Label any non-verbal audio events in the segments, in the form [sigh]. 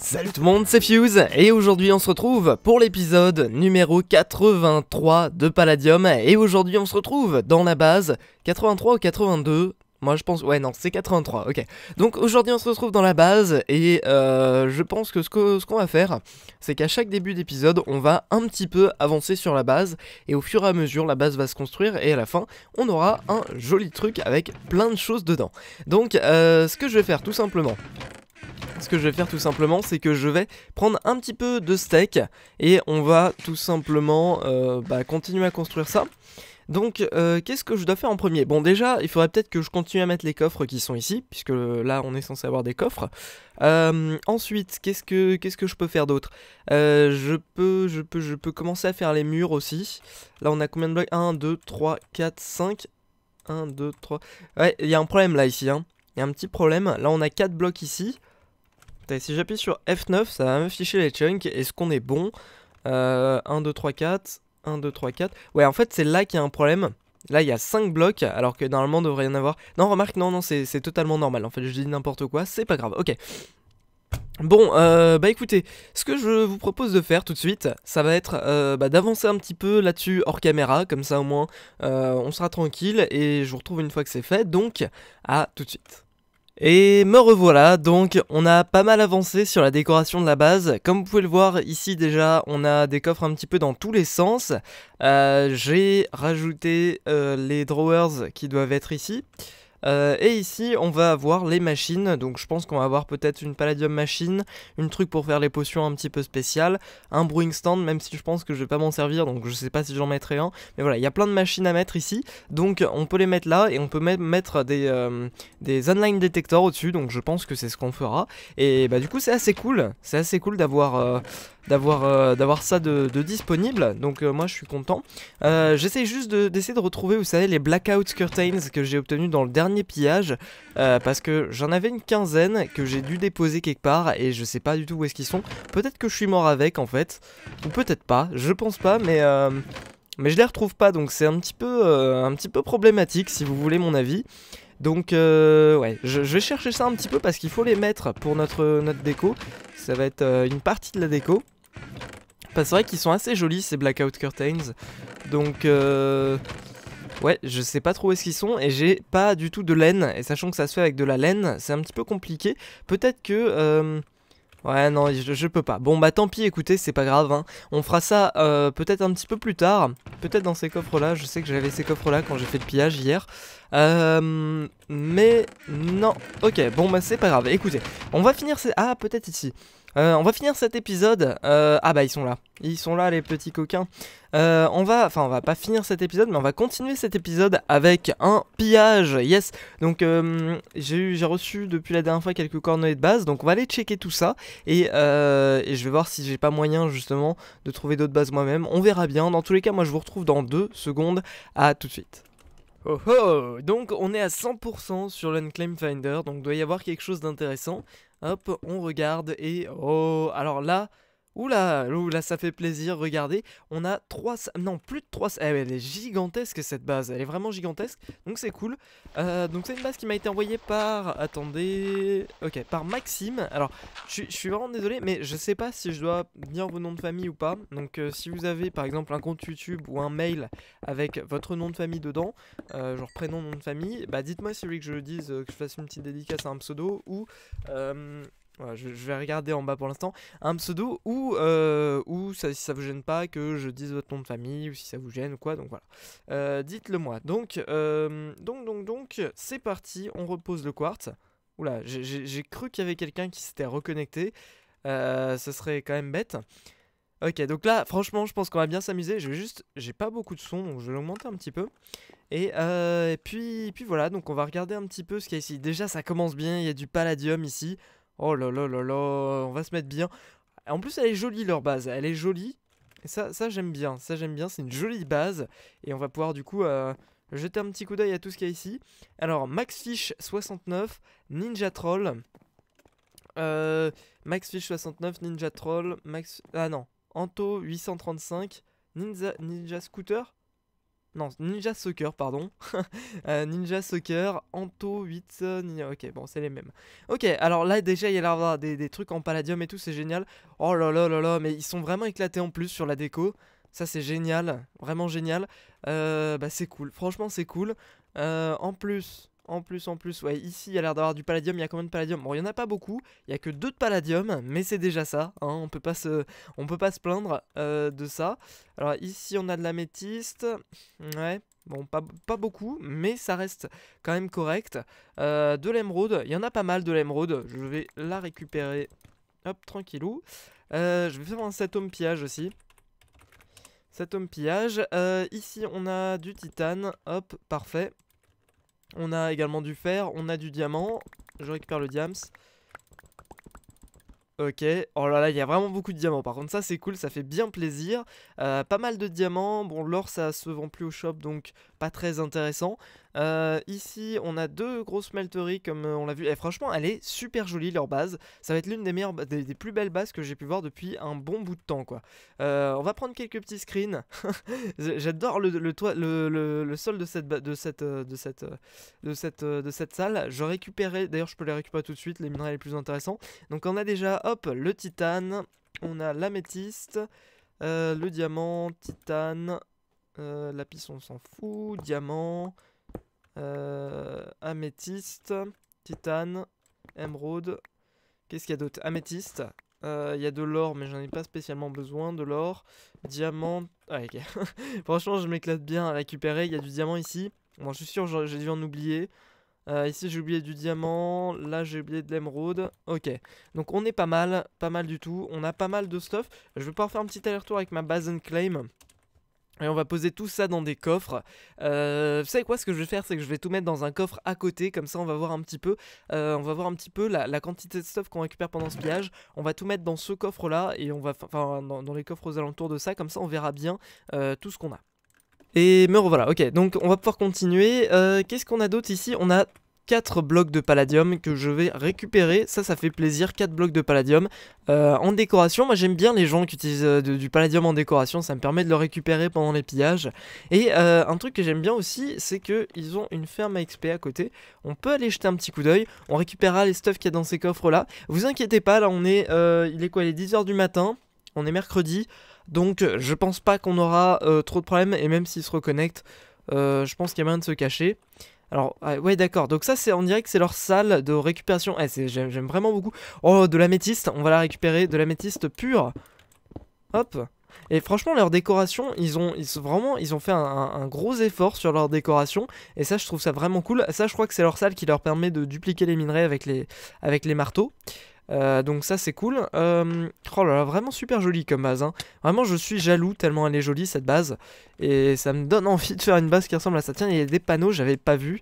Salut tout le monde, c'est Fuse et aujourd'hui on se retrouve pour l'épisode numéro 83 de Palladium et aujourd'hui on se retrouve dans la base 83 ou 82 moi je pense, ouais non c'est 83, ok. Donc aujourd'hui on se retrouve dans la base et euh, je pense que ce qu'on va faire c'est qu'à chaque début d'épisode on va un petit peu avancer sur la base et au fur et à mesure la base va se construire et à la fin on aura un joli truc avec plein de choses dedans. Donc euh, ce que je vais faire tout simplement ce que je vais faire tout simplement, c'est que je vais prendre un petit peu de steak et on va tout simplement euh, bah, continuer à construire ça. Donc, euh, qu'est-ce que je dois faire en premier Bon, déjà, il faudrait peut-être que je continue à mettre les coffres qui sont ici, puisque là, on est censé avoir des coffres. Euh, ensuite, qu'est-ce que que je peux faire d'autre Je peux je peux je peux commencer à faire les murs aussi. Là, on a combien de blocs 1 2 3 4 5 1 2 3 Ouais, il y a un problème là ici hein. Il y a un petit problème. Là, on a 4 blocs ici si j'appuie sur F9, ça va me ficher les chunks. Est-ce qu'on est bon 1, 2, 3, 4. 1, 2, 3, 4. Ouais, en fait, c'est là qu'il y a un problème. Là, il y a 5 blocs, alors que normalement, il devrait y en avoir... Non, remarque, non, non, c'est totalement normal. En fait, je dis n'importe quoi, c'est pas grave. Ok. Bon, euh, bah écoutez, ce que je vous propose de faire tout de suite, ça va être euh, bah, d'avancer un petit peu là-dessus hors caméra, comme ça au moins euh, on sera tranquille et je vous retrouve une fois que c'est fait, donc à tout de suite. Et me revoilà, donc on a pas mal avancé sur la décoration de la base. Comme vous pouvez le voir ici déjà, on a des coffres un petit peu dans tous les sens. Euh, j'ai rajouté euh, les drawers qui doivent être ici. Euh, et ici, on va avoir les machines. Donc, je pense qu'on va avoir peut-être une Palladium Machine, une truc pour faire les potions un petit peu spécial un Brewing Stand, même si je pense que je vais pas m'en servir, donc je sais pas si j'en mettrai un. Mais voilà, il y a plein de machines à mettre ici. Donc, on peut les mettre là et on peut mettre des, euh, des online détecteurs au-dessus. Donc, je pense que c'est ce qu'on fera. Et bah, du coup, c'est assez cool. C'est assez cool d'avoir. Euh, d'avoir euh, d'avoir ça de, disponible. Donc euh, moi je suis content. Euh, j'essaie juste d'essayer de, retrouver, vous savez, les blackout curtains que j'ai obtenus dans le dernier pillage. parce que j'en avais une quinzaine que j'ai dû déposer quelque part et je sais pas du tout où est-ce qu'ils sont. Peut-être que je suis mort avec en fait. Ou peut-être pas, je pense pas, mais... Mais je les retrouve pas, donc c'est un petit peu un petit peu problématique si vous voulez mon avis. Donc ouais, je, vais chercher ça un petit peu parce qu'il faut les mettre pour notre, notre déco. Ça va être une partie de la déco. Bah, c'est vrai qu'ils sont assez jolis ces blackout curtains. Donc euh, ouais, je sais pas trop où est-ce qu'ils sont et j'ai pas du tout de laine. Et sachant que ça se fait avec de la laine, c'est un petit peu compliqué. Peut-être que... Euh, ouais non, je, peux pas. Bon bah tant pis, écoutez, c'est pas grave. Hein. On fera ça euh, peut-être un petit peu plus tard. Peut-être dans ces coffres-là. Je sais que j'avais ces coffres-là quand j'ai fait le pillage hier. mais non. Ok, bon bah c'est pas grave. Écoutez, on va finir ces... Ah peut-être ici. Euh, on va finir cet épisode. Euh, ah bah ils sont là. Ils sont là les petits coquins. Euh, on va, enfin on va pas finir cet épisode, mais on va continuer cet épisode avec un pillage. Yes. Donc j'ai reçu depuis la dernière fois quelques coordonnées de base, donc on va aller checker tout ça et, je vais voir si j'ai pas moyen justement de trouver d'autres bases moi-même. On verra bien. Dans tous les cas, moi je vous retrouve dans deux secondes. À tout de suite. Oh oh Donc on est à 100% sur l'Unclaim Finder, donc doit y avoir quelque chose d'intéressant. Hop, on regarde et oh, alors là, Oula, oula, ça fait plaisir, regardez, on a 3, non, plus de 3, eh elle est gigantesque cette base, elle est vraiment gigantesque, donc c'est cool. Euh, donc c'est une base qui m'a été envoyée par, attendez, ok, par Maxime. Alors, je, suis vraiment désolé, mais je sais pas si je dois dire vos noms de famille ou pas, donc euh, si vous avez par exemple un compte YouTube ou un mail avec votre nom de famille dedans, euh, genre prénom, nom de famille, bah dites-moi si vous que je le dise, que je fasse une petite dédicace à un pseudo, ou je, vais regarder en bas pour l'instant. Un pseudo ou, euh, ou ça, si ça vous gêne pas que je dise votre nom de famille ou si ça vous gêne ou quoi. Donc voilà. Euh, dites-le moi. Donc, euh, donc, donc, donc, c'est parti. On repose le quartz. Oula, j'ai cru qu'il y avait quelqu'un qui s'était reconnecté. ce serait quand même bête. Ok, donc là, franchement, je pense qu'on va bien s'amuser. Je vais juste, j'ai pas beaucoup de son, donc je vais l'augmenter un petit peu. Et, et puis, puis voilà, donc on va regarder un petit peu ce qu'il y a ici. Déjà, ça commence bien, il y a du palladium ici. Oh là là là là, on va se mettre bien. En plus, elle est jolie leur base, elle est jolie. ça, ça j'aime bien, ça j'aime bien, c'est une jolie base. Et on va pouvoir du coup euh, jeter un petit coup d'œil à tout ce qu'il y a ici. Alors, MaxFish69, Ninja Troll. Euh, MaxFish69, Ninja Troll, Max... Ah non, Anto835, Ninja, Ninja Scooter non, Ninja Soccer, pardon. [laughs] Euh, Ninja Soccer, Anto 8, euh, Ninja... Ok, bon, c'est les mêmes. Ok, alors là, déjà, il y a des, des trucs en palladium et tout, c'est génial. Oh là là là là, mais ils sont vraiment éclatés en plus sur la déco. Ça, c'est génial, vraiment génial. Euh, bah, c'est cool, franchement, c'est cool. en plus, en plus, en plus, ouais, ici, il y a l'air d'avoir du palladium. Il y a combien de palladium Bon, il n'y en a pas beaucoup. Il n'y a que deux de palladium, mais c'est déjà ça. Hein, on peut pas se, on peut pas se plaindre euh, de ça. Alors ici, on a de l'améthyste. Ouais. Bon, pas, beaucoup, mais ça reste quand même correct. Euh, de l'émeraude, il y en a pas mal de l'émeraude. Je vais la récupérer. Hop, tranquillou. Euh, je vais faire un 7 homme pillage aussi. Cet homme pillage. ici, on a du titane. Hop, parfait. On a également du fer, on a du diamant. Je récupère le diams. Ok, oh là là, il y a vraiment beaucoup de diamants. Par contre, ça c'est cool, ça fait bien plaisir. Euh, pas mal de diamants. Bon, l'or ça se vend plus au shop donc pas très intéressant. Euh, ici, on a deux grosses melteries comme euh, on l'a vu. Et eh, franchement, elle est super jolie leur base. Ça va être l'une des meilleures, des, plus belles bases que j'ai pu voir depuis un bon bout de temps, quoi. Euh, on va prendre quelques petits screens. [laughs] J'adore le le, le, sol de cette, de cette, de cette, de cette, de cette salle. Je récupérais, d'ailleurs, je peux les récupérer tout de suite, les minerais les plus intéressants. Donc, on a déjà, hop, le titane. On a l'améthyste, le diamant, titane, euh, lapis on s'en fout, diamant, euh, améthyste, titane, émeraude. Qu'est-ce qu'il y a d'autre Améthyste. Euh, il y a de l'or, mais j'en ai pas spécialement besoin. De l'or, diamant. Ah, [laughs] Franchement, je m'éclate bien à récupérer. Il y a du diamant ici. Moi, je suis sûr, j'ai dû en oublier. Euh, ici, j'ai oublié du diamant. Là, j'ai oublié de l'émeraude. Ok. Donc, on est pas mal. Pas mal du tout. On a pas mal de stuff. Je vais pouvoir faire un petit aller-retour avec ma base and claim. Et on va poser tout ça dans des coffres. Euh, vous savez quoi, ce que je vais faire, c'est que je vais tout mettre dans un coffre à côté, comme ça on va voir un petit peu, euh, on va voir un petit peu la, quantité de stuff qu'on récupère pendant ce pillage. On va tout mettre dans ce coffre-là, et on va, enfin, dans, les coffres aux alentours de ça, comme ça on verra bien euh, tout ce qu'on a. Et me revoilà, ok, donc on va pouvoir continuer. Qu'est-ce qu'on a d'autre ici On a 4 blocs de palladium que je vais récupérer. Ça, ça fait plaisir, 4 blocs de palladium. Euh, en décoration, moi j'aime bien les gens qui utilisent euh, du palladium en décoration, ça me permet de le récupérer pendant les pillages. Et euh, un truc que j'aime bien aussi, c'est qu'ils ont une ferme à XP à côté. On peut aller jeter un petit coup d'œil, on récupérera les stuffs qu'il y a dans ces coffres-là. Vous inquiétez pas, là on est... il est quoi Il est 10h du matin, on est mercredi. Donc je pense pas qu'on aura trop de problèmes, et même s'ils se reconnectent, je pense qu'il y a moyen de se cacher. Alors, ah, ouais, d'accord. Donc, ça, c'est on dirait que c'est leur salle de récupération. Eh, j'aime vraiment beaucoup. Oh, de l'améthyste. On va la récupérer. De l'améthyste pure. Hop. Et franchement, leur décoration, ils ont, ils, vraiment, ils ont fait un, gros effort sur leur décoration. Et ça, je trouve ça vraiment cool. Ça, je crois que c'est leur salle qui leur permet de dupliquer les minerais avec les, avec les marteaux. Euh, donc ça c'est cool. Euh, oh là là, vraiment super jolie comme base. Hein. Vraiment je suis jaloux tellement elle est jolie cette base. Et ça me donne [laughs] envie de faire une base qui ressemble à ça. Tiens, il y a des panneaux, j'avais pas vu.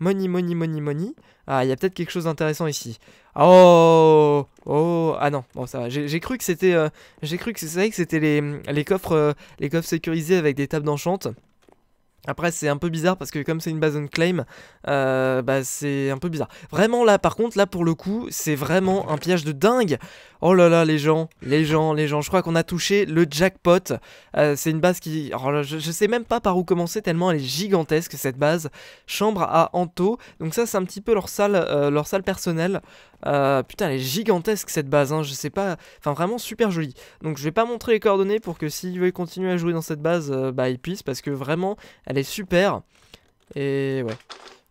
Money, money, money, money. Ah, il y a peut-être quelque chose d'intéressant ici. Oh Oh Ah non, bon ça va. J'ai cru que c'était... Euh, j'ai cru que c'est vrai que c'était les, les, coffres les coffres sécurisés avec des tables d'enchante. Après, c'est un peu bizarre parce que comme c'est une base on claim, euh, bah, c'est un peu bizarre. Vraiment, là, par contre, là, pour le coup, c'est vraiment un piège de dingue. Oh là là, les gens, les gens, les gens. Je crois qu'on a touché le jackpot. Euh, c'est une base qui... je, sais même pas par où commencer tellement elle est gigantesque, cette base. Chambre à Anto. Donc ça, c'est un petit peu leur salle, euh, leur salle personnelle. Euh, putain, elle est gigantesque cette base, hein, je sais pas. Enfin, vraiment super jolie. Donc, je vais pas montrer les coordonnées pour que s'ils veulent continuer à jouer dans cette base, euh, bah, ils puissent parce que vraiment, elle est super. Et ouais.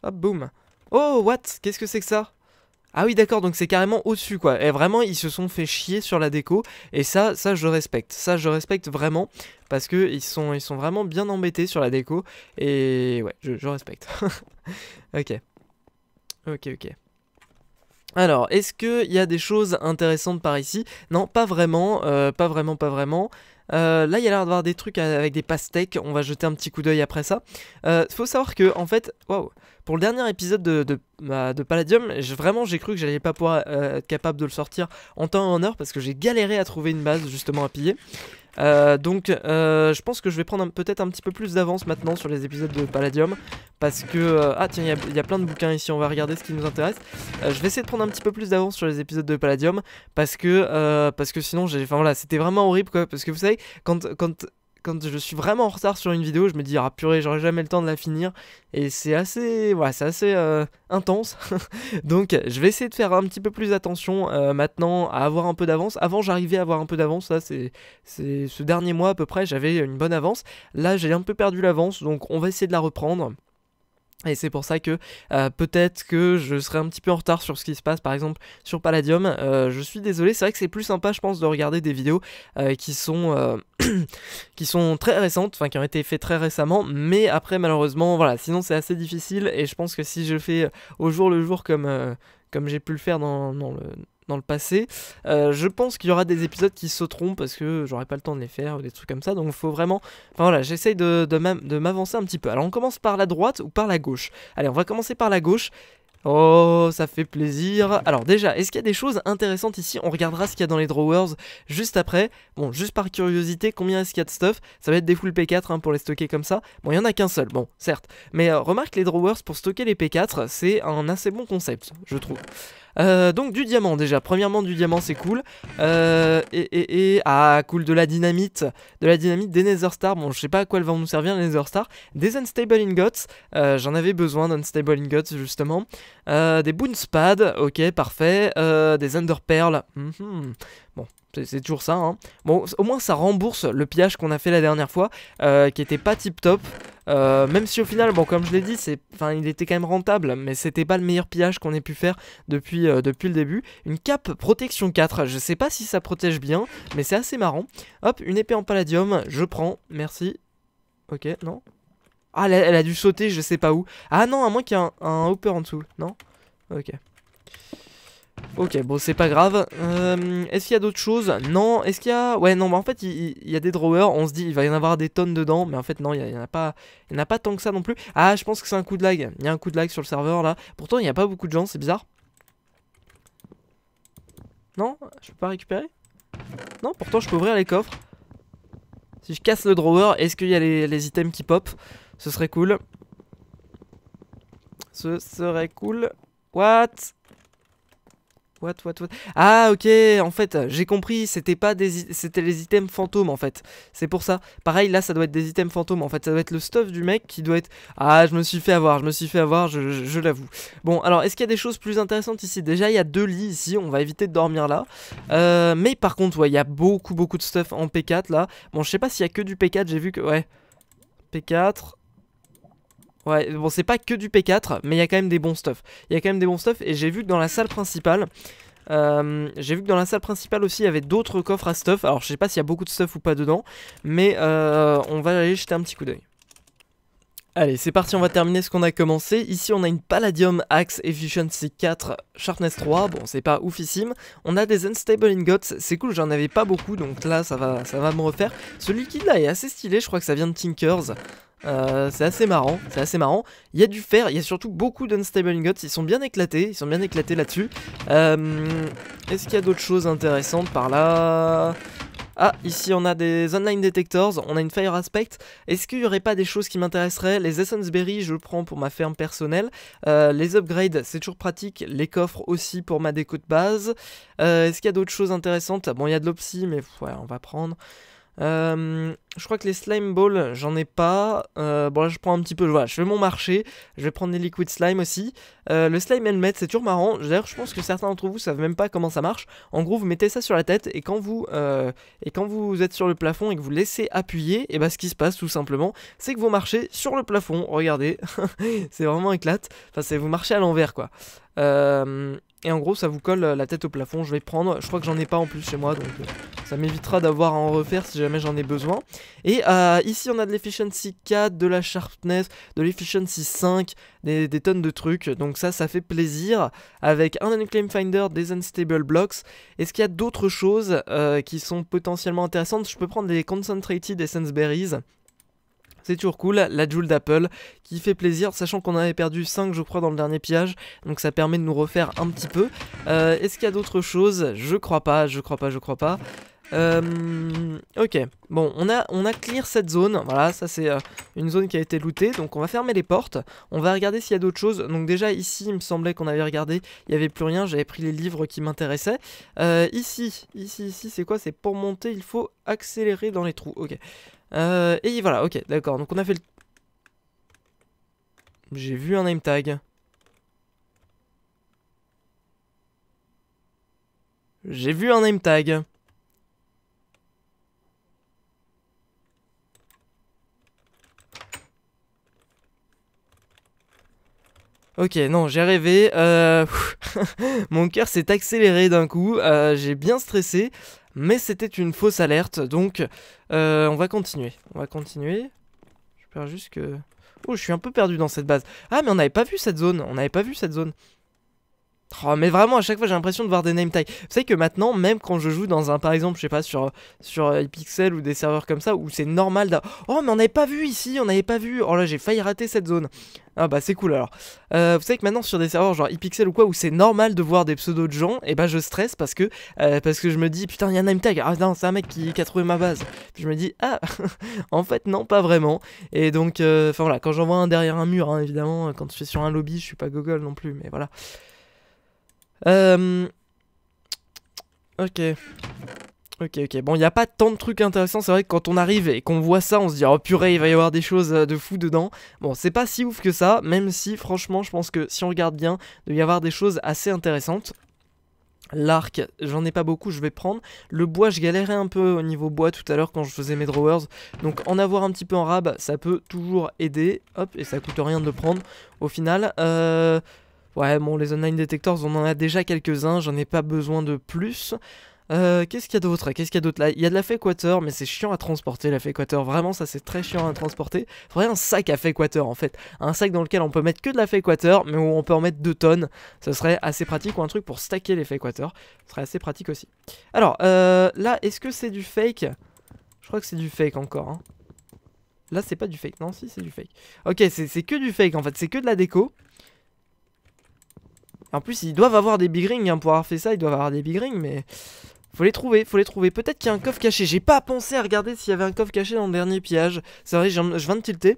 Hop, boum. Oh, what Qu'est-ce que c'est que ça ah oui d'accord donc c'est carrément au-dessus quoi. Et vraiment ils se sont fait chier sur la déco et ça ça je respecte. Ça je respecte vraiment parce que ils sont ils sont vraiment bien embêtés sur la déco et ouais, je respecte. [laughs] OK. OK OK. Alors, est-ce qu'il y a des choses intéressantes par ici Non, euh, pas vraiment, pas vraiment, pas euh, vraiment. là, il y a l'air d'avoir des trucs avec des pastèques. On va jeter un petit coup d'œil après ça. il euh, faut savoir que, en fait, waouh, pour le dernier épisode de, de, bah, Palladium, vraiment j'ai cru que j'allais pas pouvoir être capable de le sortir en temps et en heure parce que j'ai galéré à trouver une base justement à piller. Euh, donc euh, je pense que je vais prendre peut-être un petit peu plus d'avance maintenant sur les épisodes de Palladium parce que... Euh, ah tiens, il y, a plein de bouquins ici, on va regarder ce qui nous intéresse. je vais essayer de prendre un petit peu plus d'avance sur les épisodes de Palladium parce que, parce que sinon, enfin voilà, c'était vraiment horrible quoi, parce que vous savez, quand... quand quand je suis vraiment en retard sur une vidéo, je me dis ah purée, j'aurai jamais le temps de la finir et c'est assez voilà, c'est assez euh, intense. [laughs] Donc je vais essayer de faire un petit peu plus attention euh, maintenant à avoir un peu d'avance. Avant j'arrivais à avoir un peu d'avance, c'est, c'est ce dernier mois à peu près, j'avais une bonne avance. Là, j'ai un peu perdu l'avance, donc on va essayer de la reprendre. Et c'est pour ça que euh, peut-être que je serai un petit peu en retard sur ce qui se passe par exemple sur Palladium. Euh, je suis désolé, c'est vrai que c'est plus sympa je pense de regarder des vidéos euh, qui sont [clears throat] qui sont très récentes, enfin qui ont été faites très récemment, mais après malheureusement voilà, sinon c'est assez difficile et je pense que si je fais au jour le jour comme comme j'ai pu le faire dans, dans, le, dans le passé. Euh, je pense qu'il y aura des épisodes qui sauteront parce que j'aurai pas le temps de les faire ou des trucs comme ça. Donc il faut vraiment. Enfin voilà, j'essaye de, de m'avancer un petit peu. Alors on commence par la droite ou par la gauche. Allez, on va commencer par la gauche. Oh, ça fait plaisir. Alors déjà, est-ce qu'il y a des choses intéressantes ici On regardera ce qu'il y a dans les drawers juste après. Bon, juste par curiosité, combien est-ce qu'il y a de stuff Ça va être des full P4 hein, pour les stocker comme ça. Bon, il n'y en a qu'un seul, bon, certes. Mais euh, remarque, les drawers pour stocker les P4, c'est un assez bon concept, je trouve. Euh, donc du diamant déjà, premièrement du diamant c'est cool. Euh, et, ah cool, de la dynamite, de la dynamite, des Nether Stars, bon je sais pas à quoi elles vont nous servir les Nether Stars. Des Unstable Ingots, euh, j'en avais besoin d'Unstable Ingots justement. des boons ok parfait. des Under Pearl, mhm. Bon, c'est toujours ça. Hein. Bon, au moins ça rembourse le pillage qu'on a fait la dernière fois, euh, qui était pas tip top. Euh, même si au final, bon, comme je l'ai dit, c'est, enfin, il était quand même rentable, mais c'était pas le meilleur pillage qu'on ait pu faire depuis, euh, depuis le début. Une cape protection 4, je sais pas si ça protège bien, mais c'est assez marrant. Hop, une épée en palladium, je prends, merci. Ok, non Ah, elle a, dû sauter, je sais pas où. Ah non, à moins qu'il y ait un, un hopper en dessous, non Ok. Ok, bon, c'est pas grave. Euh, est-ce qu'il y a d'autres choses Non. Est-ce qu'il y a... Ouais, non, mais en fait, il, y a des drawers. On se dit, il va y en avoir des tonnes dedans. Mais en fait, non, il n'y en, a pas... Il pas tant que ça non plus. Ah, je pense que c'est un coup de lag. Il y a un coup de lag sur le serveur, là. Pourtant, il n'y a pas beaucoup de gens. C'est bizarre. Non Je peux pas récupérer Non, pourtant, je peux ouvrir les coffres. Si je casse le drawer, est-ce qu'il y a les, items qui pop Ce serait cool. Ce serait cool. What what, what, Ah, ok, en fait, j'ai compris, c'était pas des, c'était les items fantômes, en fait. C'est pour ça. Pareil, là, ça doit être des items fantômes, en fait. Ça doit être le stuff du mec qui doit être... Ah, je me suis fait avoir, je me suis fait avoir, je, l'avoue. Bon, alors, est-ce qu'il y a des choses plus intéressantes ici Déjà, il y a deux lits ici, on va éviter de dormir là. Euh, mais par contre, ouais, il y a beaucoup, beaucoup de stuff en P4, là. Bon, je sais pas s'il y a que du P4, j'ai vu que... Ouais. P4, Ouais, bon, c'est pas que du P4, mais il y a quand même des bons stuff. Il y a quand même des bons stuff, et j'ai vu que dans la salle principale, euh, j'ai vu que dans la salle principale aussi il y avait d'autres coffres à stuff. Alors je sais pas s'il y a beaucoup de stuff ou pas dedans, mais euh, on va aller jeter un petit coup d'œil. Allez, c'est parti, on va terminer ce qu'on a commencé. Ici, on a une Palladium Axe Efficiency 4, Sharpness 3. Bon, c'est pas oufissime. On a des Unstable Ingots. C'est cool, j'en avais pas beaucoup, donc là, ça va, ça va me refaire. Ce liquide-là est assez stylé, je crois que ça vient de Tinkers. Euh, c'est assez marrant, c'est assez marrant. Il y a du fer, il y a surtout beaucoup d'unstable ingots, ils sont bien éclatés, ils sont bien éclatés là-dessus. Euh, est-ce qu'il y a d'autres choses intéressantes par là ah, ici on a des online detectors, on a une fire aspect. Est-ce qu'il n'y aurait pas des choses qui m'intéresseraient Les essence berry, je le prends pour ma ferme personnelle. Euh, les upgrades, c'est toujours pratique. Les coffres aussi pour ma déco de base. Est-ce qu'il y a d'autres choses intéressantes Bon, il y a de l'opsy, mais ouais, on va prendre. Euh, je crois que les slime balls, j'en ai pas. Euh, bon, là, je prends un petit peu. Voilà, je fais mon marché. Je vais prendre les liquid slime aussi. Euh, le slime helmet, c'est toujours marrant. D'ailleurs, je pense que certains d'entre vous savent même pas comment ça marche. En gros, vous mettez ça sur la tête et quand vous, et quand vous êtes sur le plafond et que vous laissez appuyer, et eh bah, ben, ce qui se passe tout simplement, c'est que vous marchez sur le plafond. Regardez, [laughs] c'est vraiment éclate. Enfin, c'est vous marchez à l'envers quoi. Euh. Et en gros, ça vous colle euh, la tête au plafond. Je vais prendre, je crois que j'en ai pas en plus chez moi, donc euh, ça m'évitera d'avoir à en refaire si jamais j'en ai besoin. Et euh, ici, on a de l'efficiency 4, de la sharpness, de l'efficiency 5, des, tonnes de trucs. Donc ça, ça fait plaisir avec un unclaim finder, des unstable blocks. Est-ce qu'il y a d'autres choses qui sont potentiellement intéressantes Je peux prendre des concentrated essence berries. C'est toujours cool, la Joule d'Apple qui fait plaisir, sachant qu'on avait perdu 5 je crois dans le dernier pillage, donc ça permet de nous refaire un petit peu. Euh, est-ce qu'il y a d'autres choses Je crois pas, je crois pas, je crois pas. Euh, ok, bon, on a, on a clear cette zone, voilà, ça c'est euh, une zone qui a été lootée, donc on va fermer les portes, on va regarder s'il y a d'autres choses, donc déjà ici il me semblait qu'on avait regardé, il n'y avait plus rien, j'avais pris les livres qui m'intéressaient, ici, ici, ici, c'est quoi, c'est pour monter, il faut accélérer dans les trous, ok, euh, et voilà, ok, d'accord. Donc on a fait le... J'ai vu un name tag. J'ai vu un name tag. Ok, non, j'ai rêvé. Euh, [laughs] mon cœur s'est accéléré d'un coup. Euh, j'ai bien stressé. Mais c'était une fausse alerte, donc euh, on va continuer. On va continuer. Je perds juste que... Oh, je suis un peu perdu dans cette base. Ah, mais on n'avait pas vu cette zone. On n'avait pas vu cette zone. Oh, mais vraiment, à chaque fois, j'ai l'impression de voir des name tags. Vous savez que maintenant, même quand je joue dans un, par exemple, je sais pas, sur, sur Epixel euh, ou des serveurs comme ça, où c'est normal d'avoir Oh, mais on n'avait pas vu ici, on n'avait pas vu. Oh là, j'ai failli rater cette zone. Ah bah, c'est cool alors. Euh, vous savez que maintenant, sur des serveurs genre Epixel ou quoi, où c'est normal de voir des pseudos de gens, et eh bah, ben, je stresse parce que, euh, parce que je me dis, putain, il y a un name tag. Ah non, c'est un mec qui, a trouvé ma base. je me dis, ah, [laughs] en fait, non, pas vraiment. Et donc, enfin voilà, quand j'en vois un derrière un mur, hein, évidemment, quand je suis sur un lobby, je suis pas Google non plus, mais voilà. Euh... Ok. Ok, ok. Bon, il n'y a pas tant de trucs intéressants. C'est vrai que quand on arrive et qu'on voit ça, on se dit Oh purée, il va y avoir des choses euh, de fou dedans. Bon, c'est pas si ouf que ça, même si, franchement, je pense que si on regarde bien, il doit y avoir des choses assez intéressantes. L'arc, j'en ai pas beaucoup, je vais prendre. Le bois, je galérais un peu au niveau bois tout à l'heure quand je faisais mes drawers. Donc en avoir un petit peu en rab, ça peut toujours aider. Hop, et ça coûte rien de le prendre au final. Euh... Ouais, bon, les online detectors, on en a déjà quelques-uns, j'en ai pas besoin de plus. Euh, qu'est-ce qu'il y a d'autre Qu'est-ce qu'il y a d'autre là Il y a de la water, mais c'est chiant à transporter la équateur Vraiment, ça c'est très chiant à transporter. Faudrait un sac à water, en fait. Un sac dans lequel on peut mettre que de la équateur mais où on peut en mettre 2 tonnes. Ce serait assez pratique ou un truc pour stacker les Féquateur. Ce serait assez pratique aussi. Alors, euh, là, est-ce que c'est du fake Je crois que c'est du fake encore. Hein. Là, c'est pas du fake. Non, si, c'est du fake. Ok, c'est que du fake en fait. C'est que de la déco. En plus, ils doivent avoir des big rings hein. pour avoir fait ça. Ils doivent avoir des big rings, mais faut les trouver, faut les trouver. Peut-être qu'il y a un coffre caché. J'ai pas pensé à regarder s'il y avait un coffre caché dans le dernier pillage. C'est vrai, je viens de tilter.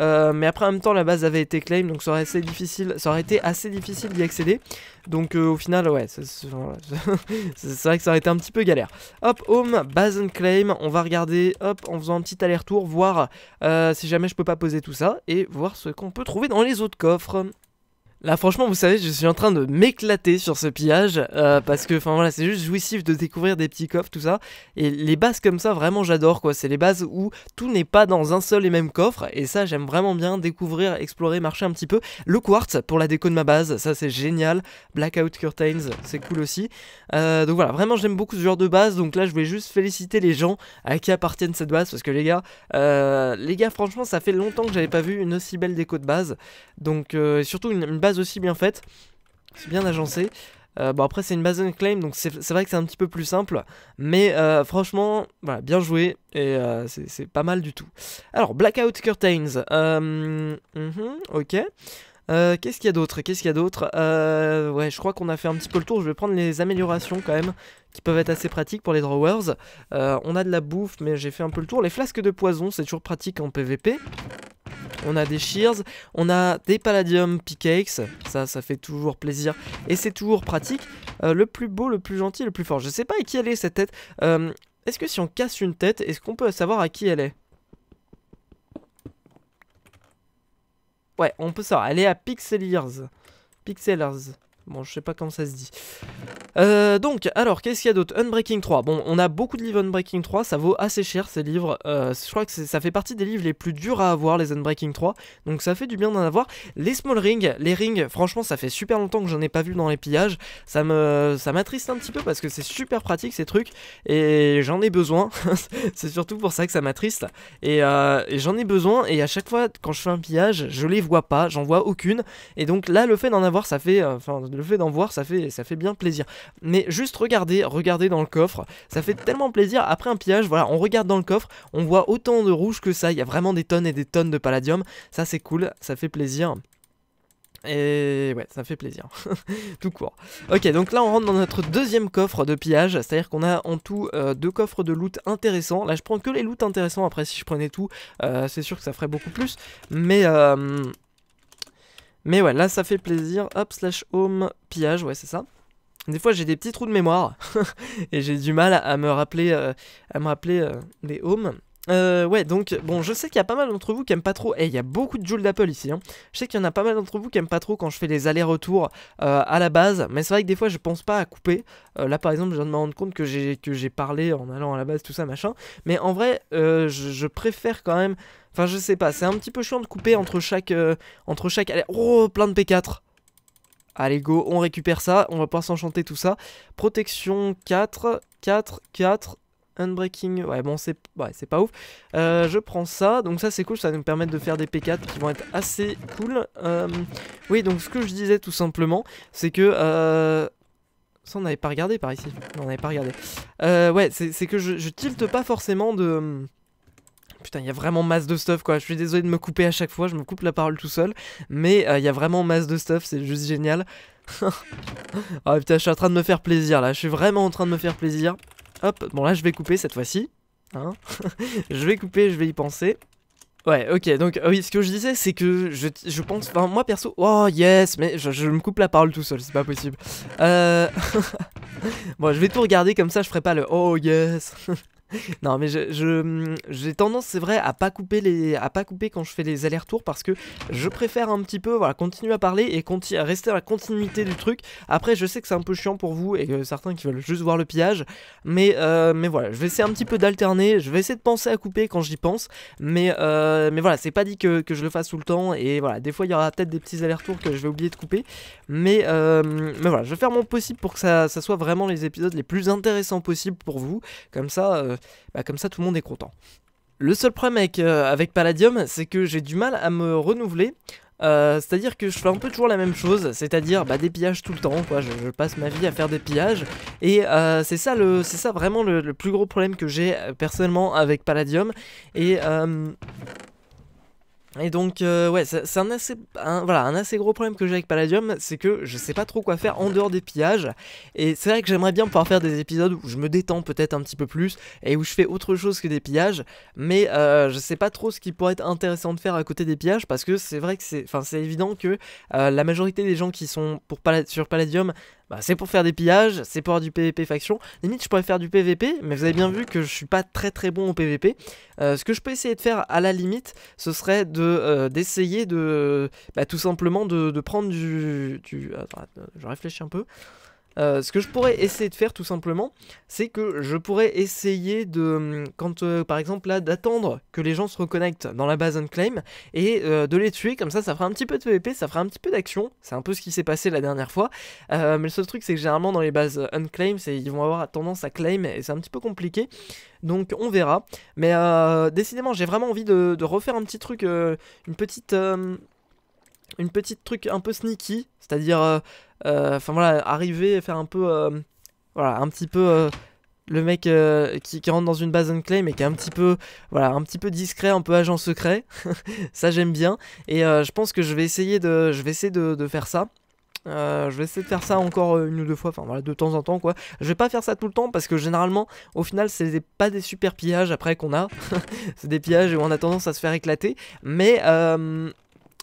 Euh, mais après en même temps la base avait été claim donc ça aurait, difficile, ça aurait été assez difficile d'y accéder donc euh, au final ouais [laughs] c'est vrai que ça aurait été un petit peu galère hop home base and claim on va regarder hop en faisant un petit aller-retour voir euh, si jamais je peux pas poser tout ça et voir ce qu'on peut trouver dans les autres coffres Là, franchement, vous savez, je suis en train de m'éclater sur ce pillage euh, parce que, enfin voilà, c'est juste jouissif de découvrir des petits coffres, tout ça. Et les bases comme ça, vraiment, j'adore quoi. C'est les bases où tout n'est pas dans un seul et même coffre. Et ça, j'aime vraiment bien découvrir, explorer, marcher un petit peu. Le quartz pour la déco de ma base, ça c'est génial. Blackout curtains, c'est cool aussi. Euh, donc voilà, vraiment, j'aime beaucoup ce genre de base. Donc là, je voulais juste féliciter les gens à qui appartiennent cette base parce que les gars, euh, les gars, franchement, ça fait longtemps que j'avais pas vu une aussi belle déco de base. Donc surtout une base aussi bien faite. C'est bien agencé. Euh, bon après c'est une base claim donc c'est vrai que c'est un petit peu plus simple mais euh, franchement voilà bien joué et euh, c'est pas mal du tout. Alors Blackout Curtains mhm, ok qu'est-ce qu'il y a d'autre qu'est-ce qu'il y a d'autre ouais je crois qu'on a fait un petit peu le tour je vais prendre les améliorations quand même qui peuvent être assez pratiques pour les drawers on a de la bouffe mais j'ai fait un peu le tour les flasques de poison c'est toujours pratique en PVP on a des shears, on a des palladium Pickaxe, ça, ça fait toujours plaisir, et c'est toujours pratique. Euh, le plus beau, le plus gentil, le plus fort. Je sais pas à qui elle est cette tête. Euh, est-ce que si on casse une tête, est-ce qu'on peut savoir à qui elle est Ouais, on peut savoir. Elle est à pixelers. Pixelers. Bon, je sais pas comment ça se dit. Euh, donc, alors, qu'est-ce qu'il y a d'autre Unbreaking 3. Bon, on a beaucoup de livres Unbreaking 3, ça vaut assez cher ces livres. Euh, je crois que ça fait partie des livres les plus durs à avoir, les Unbreaking 3. Donc ça fait du bien d'en avoir. Les small rings, les rings, franchement, ça fait super longtemps que j'en ai pas vu dans les pillages. Ça ça m'attriste un petit peu parce que c'est super pratique ces trucs. Et j'en ai besoin. [laughs] c'est surtout pour ça que ça m'attriste. Euh, et, j'en ai besoin. Et à chaque fois, quand je fais un pillage, je les vois pas, j'en vois aucune. Et donc là, le fait d'en avoir, ça fait... Enfin, le fait d'en voir, ça fait, ça fait bien plaisir. Mais juste regardez, regardez dans le coffre, ça fait tellement plaisir. Après un pillage, voilà, on regarde dans le coffre, on voit autant de rouge que ça, il y a vraiment des tonnes et des tonnes de palladium. Ça c'est cool, ça fait plaisir. Et ouais, ça fait plaisir, [laughs] tout court. Ok, donc là on rentre dans notre deuxième coffre de pillage, c'est-à-dire qu'on a en tout euh, deux coffres de loot intéressants. Là je prends que les loot intéressants, après si je prenais tout, euh, c'est sûr que ça ferait beaucoup plus. Mais... Euh, mais ouais, là ça fait plaisir. Hop, slash home, pillage, ouais, c'est ça. Des fois j'ai des petits trous de mémoire [laughs] et j'ai du mal à me rappeler, euh, à me rappeler euh, les homes. Euh, ouais, donc, bon, je sais qu'il y a pas mal d'entre vous qui aiment pas trop. Et eh, il y a beaucoup de joules d'Apple ici. Hein. Je sais qu'il y en a pas mal d'entre vous qui aiment pas trop quand je fais les allers-retours à la base. Mais c'est vrai que des fois, je pense pas à couper. là, par exemple, je viens de me rendre compte que j'ai parlé en allant à la base, tout ça, machin. Mais en vrai, je préfère quand même. Enfin, je sais pas, c'est un petit peu chiant de couper entre chaque... Euh, entre chaque... Allez, oh, plein de P4 Allez, go, on récupère ça, on va pouvoir s'enchanter tout ça. Protection 4, 4, 4, Unbreaking, ouais bon c'est ouais, pas ouf euh, Je prends ça, donc ça c'est cool, ça va nous permettre de faire des P4 qui vont être assez cool euh, Oui donc ce que je disais tout simplement, c'est que... Ça on n'avait pas regardé par ici, on n'avait pas regardé Ouais c'est que je, je tilte pas forcément de... Putain, il y a vraiment masse de stuff, quoi. Je suis désolé de me couper à chaque fois, je me coupe la parole tout seul. Mais euh, il y a vraiment masse de stuff, c'est juste génial. [laughs] ah putain, je suis en train de me faire plaisir, là. Je suis vraiment en train de me faire plaisir. Hop, bon là, je vais couper cette fois-ci. Hein. [laughs] je vais couper, je vais y penser. Ouais, ok, donc oui, ce que je disais, c'est que je, pense, enfin moi perso, oh yes, mais je, me coupe la parole tout seul, c'est pas possible. Euh, [laughs] bon, je vais tout regarder comme ça, je ferai pas le oh yes non, mais j'ai je, tendance, c'est vrai, à pas couper les, à pas couper quand je fais les allers-retours parce que je préfère un petit peu, voilà, continuer à parler et rester à la continuité du truc. Après, je sais que c'est un peu chiant pour vous et que certains qui veulent juste voir le pillage, mais, euh, mais voilà, je vais essayer un petit peu d'alterner. Je vais essayer de penser à couper quand j'y pense, mais, euh, mais voilà, c'est pas dit que, je le fasse tout le temps et voilà, des fois il y aura peut-être des petits allers-retours que je vais oublier de couper, mais, euh, mais voilà, je vais faire mon possible pour que ça, ça soit vraiment les épisodes les plus intéressants possibles pour vous. Comme ça, bah, comme ça tout le monde est content. Le seul problème avec, euh, avec Palladium, c'est que j'ai du mal à me renouveler. Euh, c'est-à-dire que je fais un peu toujours la même chose, c'est-à-dire bah, des pillages tout le temps, quoi. Je, passe ma vie à faire des pillages, et euh, c'est ça, le, ça vraiment le, le, plus gros problème que j'ai personnellement avec Palladium, et et donc, euh, ouais, c'est un assez, voilà, un assez gros problème que j'ai avec Palladium, c'est que je sais pas trop quoi faire en dehors des pillages. Et c'est vrai que j'aimerais bien pouvoir faire des épisodes où je me détends peut-être un petit peu plus et où je fais autre chose que des pillages, mais je euh, je sais pas trop ce qui pourrait être intéressant de faire à côté des pillages parce que c'est vrai que c'est, enfin, c'est évident que euh, la majorité des gens qui sont pour sur Palladium bah, c'est pour faire des pillages, c'est pour avoir du PVP faction. Limite, je pourrais faire du PVP, mais vous avez bien vu que je suis pas très très bon au PVP. Euh, ce que je peux essayer de faire à la limite, ce serait de euh, d'essayer de bah, tout simplement de, prendre du, Attends, je réfléchis un peu. Euh, ce que je pourrais essayer de faire tout simplement, c'est que je pourrais essayer de, hum, quand euh, par exemple là, d'attendre que les gens se reconnectent dans la base unclaim et euh, de les tuer, comme ça ça fera un petit peu de PvP, ça fera un petit peu d'action, c'est un peu ce qui s'est passé la dernière fois, mais le seul truc c'est que généralement dans les bases unclaim, ils vont avoir tendance à claim et c'est un petit peu compliqué, donc on verra, mais décidément j'ai vraiment envie de, refaire un petit truc, une petite hum, une petite truc un peu sneaky, c'est-à-dire euh, enfin voilà, arriver et faire un peu. Euh, voilà, un petit peu euh, le mec qui, rentre dans une base unclay mais qui est un petit peu voilà un petit peu discret un peu agent secret [laughs] ça j'aime bien et je pense que je vais essayer de je vais essayer de, faire ça je vais essayer de faire ça encore une ou deux fois, enfin voilà, de temps en temps quoi. Je vais pas faire ça tout le temps parce que généralement, au final, c'est pas des super pillages après qu'on a. [laughs] c'est des pillages où on a tendance à se faire éclater. Mais euh,